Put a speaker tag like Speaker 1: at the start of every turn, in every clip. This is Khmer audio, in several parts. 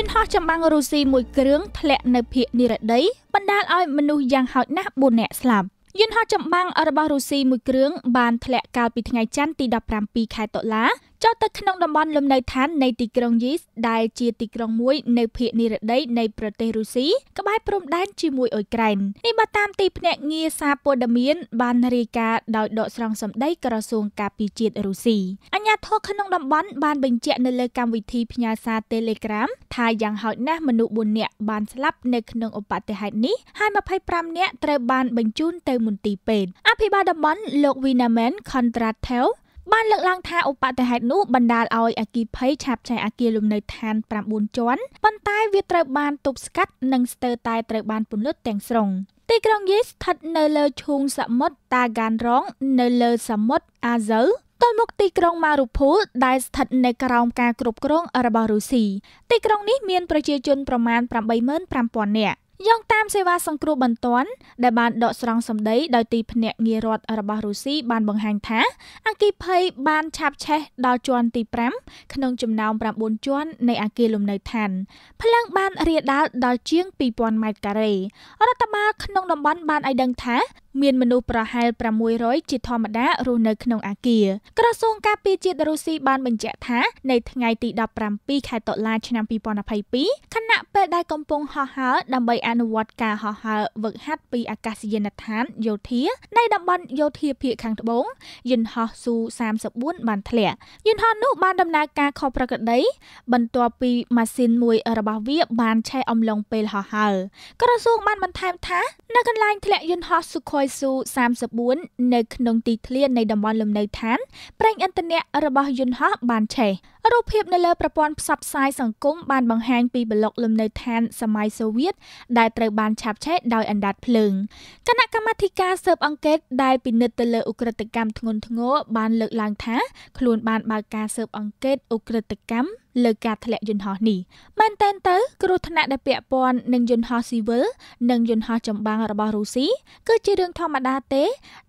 Speaker 1: យន្តហោះចម្បាំងរុស្ស៊ីមួយគ្រឿងធ្លាក់នៅភូមិនិរដី បណ្ដាលឲ្យមនុស្សយ៉ាងហោចណាស់4នាក់ស្លាប់យន្តហោះចម្បាំងរបស់រុស្ស៊ីមួយគ្រឿងបានធ្លាក់កាលពីថ្ងៃច័ន្ទទី17ខែតុលាចូលទៅក្នុងតំបន់លំនៅឋាននៃទីក្រុងយីសដែលជាទីក្រុងមួយនៅភាគនិរតីនៃប្រទេសរុស្ស៊ីក្បែរព្រំដែនជាមួយអ៊ុយក្រែននេះបើតាមទីភ្នាក់ងារសារព័ត៌មានបានរាយការណ៍ដោយដកស្រង់សម្ដីក្រសួងការពារជាតិរុស្ស៊ីអញ្ញាធរក្នុងតំបន់បានបញ្ជាក់នៅលើកម្មវិធីផ្ញើសារ Telegram ថាយ៉ាងហោចណាស់មនុស្ស4នាក់បានស្លាប់នៅក្នុងឧបទ្ទហេតុនេះហើយ25នាក់ត្រូវបានបញ្ជូនទៅមន្ទីរពេទ្យអភិបាលតំបន់លោក Vinaman Contratel បានលើកឡើងថាឧបតិហេតុនោះបណ្ដាលឲ្យអគិភ័យឆាបឆេះអគារលំនៅឋាន9ជាន់ប៉ុន្តែវាត្រូវបានទប់ស្កាត់និងស្ទើរតែត្រូវបានពន្លត់ទាំងស្រុង ទីក្រុងយេស្ថិតនៅលើឈូងសមុទ្រតាហ្គានរងនៅលើសមុទ្រអាហ្សូវទល់មុខទីក្រុងម៉ារូភូលដែលស្ថិតនៅក្រោមការគ្រប់គ្រងរបស់រុស្ស៊ីទីក្រុងនេះមានប្រជាជនប្រមាណ85,000នាក់យោងតាមសេវាសង្គ្រោះបន្ទាន់ដែលបានដកស្រង់សម្ដីដោយទីភ្នាក់ងាររដ្ឋរបស់រុស្ស៊ីបានបង្ហាញថាអគិភ័យបានឆាបឆេះដល់ជាន់ទី5ក្នុងចំណោម9ជាន់នៃអគារលំនៅឋានភ្លើងបានរាលដាលដល់ជាង2000ម៉ែត្រការ៉េរដ្ឋបាលក្នុងតំបន់បានឲ្យដឹងថាមានមនុស្សប្រហែល600ជាធម្មតារស់នៅក្នុងអាគារក្រសួងការពារជាតិរុស្ស៊ីបានបញ្ជាក់ថានៅថ្ងៃទី17ខែតុលា ឆ្នាំ2022ខណៈពេលដែលកំពុងហោះហើរដើម្បីអនុវត្តការហោះហើរវឹកហាត់ពីអាកាសយានដ្ឋានយោធានៃតំបន់យោធាភាគខាងត្បូងយន្តហោះស៊ូ34បានធ្លាក់យន្តហោះនោះបានដំណើរការខុសប្រក្រតីបន្ទាប់ពីម៉ាស៊ីនមួយរបស់វាបានឆេះអំឡុងពេលហោះហើរក្រសួងបានបន្ថែមថានៅកន្លែងធ្លាក់យន្តហោះ Sukhoi ស៊ូ34នៅក្នុងទីធ្លានៃតំបន់លំនៅឋាន ប្រេងឥន្ធនៈរបស់យន្តហោះបានឆេះរូបភាពនៅលើប្រព័ន្ធផ្សព្វផ្សាយសង្គមបានបង្ហាញពីប្លុកលំនៅឋានសម័យសូវៀតដែលត្រូវបានឆាបឆេះដោយអណ្ដាតភ្លើងគណៈកម្មាធិការស៊ើបអង្កេតដែលពិនិត្យទៅលើអ ுக ្រិតកម្មធ្ងន់ធ្ងរបានលើកឡើងថាខ្លួនបានបើកការស៊ើបអង្កេតអ ுக ្រិតកម្មលើការធ្លាក់យន្តហោះនេះមែនតែនទៅគ្រោះថ្នាក់ដែលពាក់ព័ន្ធនឹងយន្តហោះស៊ីវិលនិងយន្តហោះចម្បាំងរបស់រុស្ស៊ីគឺជារឿងធម្មតាទេ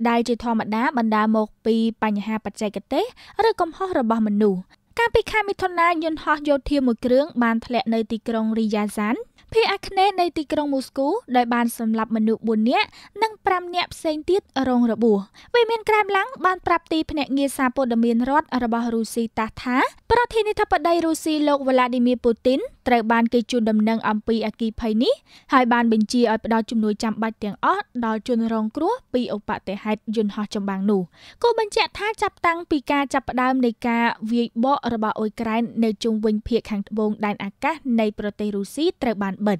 Speaker 1: ដែលជាធម្មតាបណ្ដាលមកពីបញ្ហាបច្ចេកទេសឬកំហុសរបស់មនុស្សកាលពីខែមិថុនាយន្តហោះយោធាមួយគ្រឿងបានធ្លាក់នៅទីក្រុងរីយ៉ាហ្សាន់ភាគអាគ្នេយ៍នៃទីក្រុងមូស្គូដែលបានសម្លាប់មនុស្ស4នាក់និង5នាក់ផ្សេងទៀតរងរបួសវិមានក្រែមឡាំងបានប្រាប់ទីភ្នាក់ងារសារព័ត៌មានរដ្ឋរបស់រុស្ស៊ីតាសថាប្រធានាធិបតីរុស្ស៊ីលោកវ្លាឌីមៀពូទីនត្រូវបានគេជូនដំណឹងអំពីអគិភ័យនេះហើយបានបញ្ជាឲ្យផ្ដល់ជំនួយចាំបាច់ទាំងអស់ដល់ជនរងគ្រោះពីឧបតិហេតុយន្តហោះចម្បាំងនោះគូបញ្ជាក់ថាចាប់តាំងពីការចាប់ផ្ដើមនៃការវាយបក របស់អ៊ុយក្រែននៅជុំវិញភៀកខាងត្បូងដែនអាកាសនៃប្រទេសរុស្ស៊ីត្រូវបានបិទ